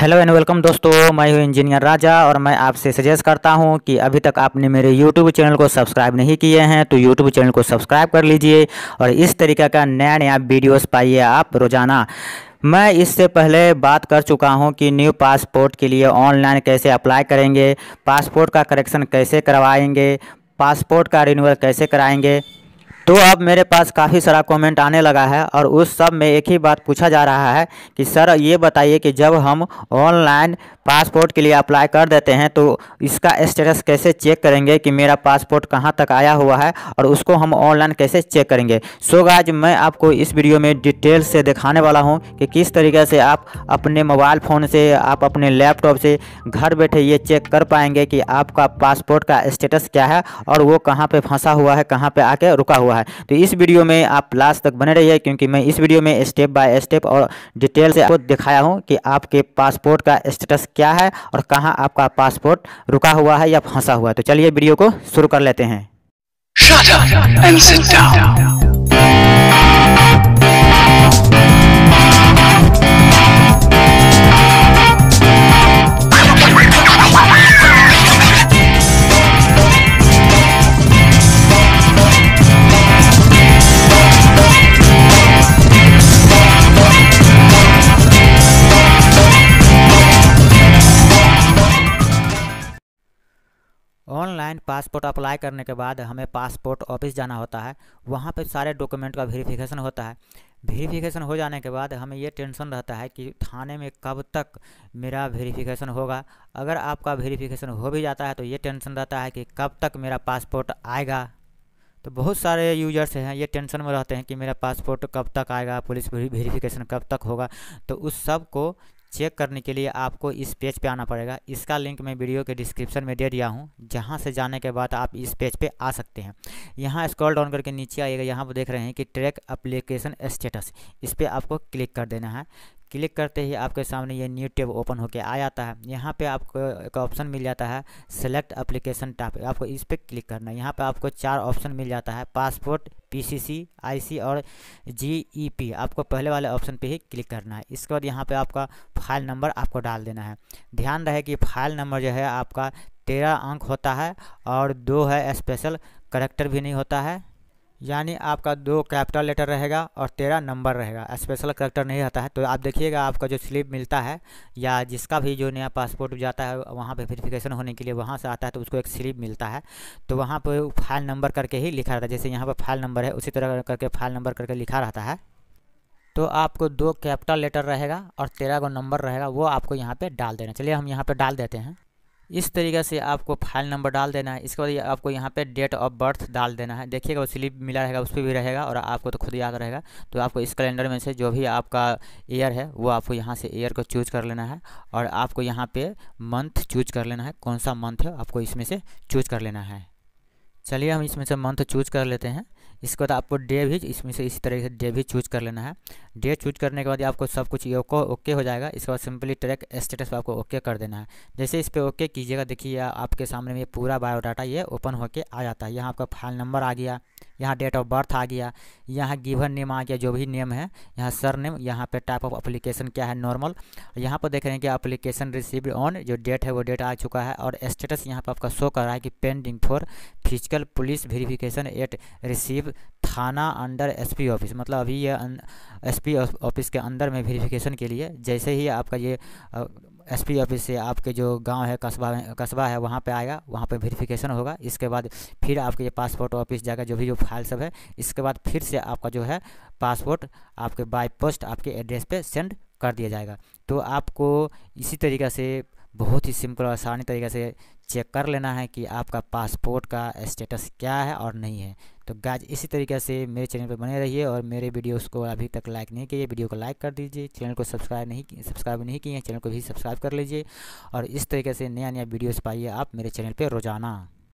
hello and welcome दोस्तों मैं हूं इंजीनियर राजा और मैं आपसे सजेस्ट करता हूं कि अभी तक आपने मेरे यूट्यूब चैनल को सब्सक्राइब नहीं किए हैं तो यूट्यूब चैनल को सब्सक्राइब कर लीजिए और इस तरीके का नया नया वीडियोस पाइए आप रोज़ाना मैं इससे पहले बात कर चुका हूं कि न्यू पासपोर्ट के लिए ऑनलाइन कैसे अप्लाई करेंगे पासपोर्ट का करेक्शन कैसे करवाएँगे पासपोर्ट का रिन्यूअल कैसे कराएँगे तो अब मेरे पास काफ़ी सारा कमेंट आने लगा है और उस सब में एक ही बात पूछा जा रहा है कि सर ये बताइए कि जब हम ऑनलाइन पासपोर्ट के लिए अप्लाई कर देते हैं तो इसका स्टेटस कैसे चेक करेंगे कि मेरा पासपोर्ट कहाँ तक आया हुआ है और उसको हम ऑनलाइन कैसे चेक करेंगे सो so मैं आपको इस वीडियो में डिटेल से दिखाने वाला हूँ कि किस तरीके से आप अपने मोबाइल फ़ोन से आप अपने लैपटॉप से घर बैठे ये चेक कर पाएंगे कि आपका पासपोर्ट का स्टेटस क्या है और वो कहाँ पर फंसा हुआ है कहाँ पर आके रुका हुआ है तो इस वीडियो में आप लास्ट तक बने रहिए क्योंकि मैं इस वीडियो में स्टेप बाय स्टेप और डिटेल से आपको दिखाया हूँ कि आपके पासपोर्ट का स्टेटस क्या है और कहाँ आपका पासपोर्ट रुका हुआ है या फंसा हुआ है तो चलिए वीडियो को शुरू कर लेते हैं ऑनलाइन पासपोर्ट अप्लाई करने के बाद हमें पासपोर्ट ऑफिस जाना होता है वहाँ पे सारे डॉक्यूमेंट का वेरीफिकेशन होता है वेरीफिकेशन हो जाने के बाद हमें ये टेंशन रहता है कि थाने में कब तक मेरा वेरीफिकेशन होगा अगर आपका वेरीफिकेशन हो भी जाता है तो ये टेंशन रहता है कि कब तक मेरा पासपोर्ट आएगा तो बहुत सारे यूजर्स हैं ये टेंशन में रहते हैं कि मेरा पासपोर्ट कब तक आएगा पुलिस वेरीफिकेशन कब तक होगा तो उस सब को चेक करने के लिए आपको इस पेज पे आना पड़ेगा इसका लिंक मैं वीडियो के डिस्क्रिप्शन में दे दिया हूँ जहाँ से जाने के बाद आप इस पेज पे आ सकते हैं यहाँ स्क्रॉल डाउन करके नीचे आइएगा यहाँ पर देख रहे हैं कि ट्रैक अप्लीकेशन स्टेटस इस पर आपको क्लिक कर देना है क्लिक करते ही आपके सामने ये न्यू टैब ओपन होकर आ जाता है यहाँ पे आपको एक ऑप्शन मिल जाता है सेलेक्ट अप्लीकेशन टाइप आपको इस पर क्लिक करना है यहाँ पे आपको चार ऑप्शन मिल जाता है पासपोर्ट पीसीसी आईसी और जीईपी आपको पहले वाले ऑप्शन पे ही क्लिक करना है इसके बाद यहाँ पे आपका फाइल नंबर आपको डाल देना है ध्यान रहे कि फाइल नंबर जो है आपका तेरह अंक होता है और दो है स्पेशल करेक्टर भी नहीं होता है यानी आपका दो कैपिटल लेटर रहेगा और तेरह नंबर रहेगा स्पेशल करेक्टर नहीं रहता है तो आप देखिएगा आपका जो स्लिप मिलता है या जिसका भी जो नया पासपोर्ट जाता है वहाँ पे वेरीफिकेशन होने के लिए वहाँ से आता है तो उसको एक स्लिप मिलता है तो वहाँ पर फाइल नंबर करके ही लिखा रहता है जैसे यहाँ पर फाइल नंबर है उसी तरह करके फाइल नंबर करके लिखा रहता है तो आपको दो कैपिटल लेटर रहेगा और तेरह को नंबर रहेगा वो आपको यहाँ पर डाल देना चलिए हम यहाँ पर डाल देते हैं इस तरीके से आपको फाइल नंबर डाल देना है इसके बाद आपको यहाँ पे डेट ऑफ बर्थ डाल देना है देखिएगा वो स्लिप मिला रहेगा उस पर भी रहेगा और आपको तो खुद याद रहेगा तो आपको इस कैलेंडर में से जो भी आपका ईयर है वो आपको यहाँ से ईयर को चूज कर लेना है और आपको यहाँ पे मंथ चूज कर लेना है कौन सा मंथ है आपको इसमें से चूज कर लेना है चलिए हम इसमें से मंथ चूज कर लेते हैं इसके बाद आपको डे भी इसमें से इसी तरीके से डे भी चूज कर लेना है डे चूज करने के बाद आपको सब कुछ ओको ओके हो जाएगा इसके बाद सिंपली ट्रैक स्टेटस आपको ओके कर देना है जैसे इस पर ओके कीजिएगा देखिए आपके सामने में पूरा बायोडाटा ये ओपन होकर आ जाता है यहाँ आपका फाइल नंबर आ गया यहाँ डेट ऑफ बर्थ आ गया यहाँ गिवन नेम आ गया जो भी नेम है यहाँ सर नेम यहाँ पे टाइप ऑफ अप्लीकेशन क्या है नॉर्मल यहाँ पर देख रहे हैं कि अप्लीकेशन रिसीव्ड ऑन जो डेट है वो डेट आ चुका है और स्टेटस यहाँ पर आपका शो कर रहा है कि pending for physical police verification at receive थाना अंडर पी ऑफिस मतलब अभी ये पी अं- ऑफिस के अंदर में वेरीफिकेशन के लिए जैसे ही आपका ये एसपी ऑफिस से आपके जो गांव है कस्बा कस्बा है वहाँ पे आएगा वहाँ पे वेरिफिकेशन होगा इसके बाद फिर आपके जो पासपोर्ट ऑफिस जाएगा जो भी जो फाइल सब है इसके बाद फिर से आपका जो है पासपोर्ट आपके बाई पोस्ट आपके एड्रेस पे सेंड कर दिया जाएगा तो आपको इसी तरीके से बहुत ही सिंपल और आसानी तरीके से चेक कर लेना है कि आपका पासपोर्ट का स्टेटस क्या है और नहीं है तो गाज इसी तरीके से मेरे चैनल पर बने रहिए और मेरे वीडियोस को अभी तक लाइक नहीं किए वीडियो को लाइक कर दीजिए चैनल को सब्सक्राइब नहीं सब्सक्राइब नहीं किए चैनल को भी सब्सक्राइब कर लीजिए और इस तरीके से नया नया वीडियोज़ पाइए आप मेरे चैनल पर रोज़ाना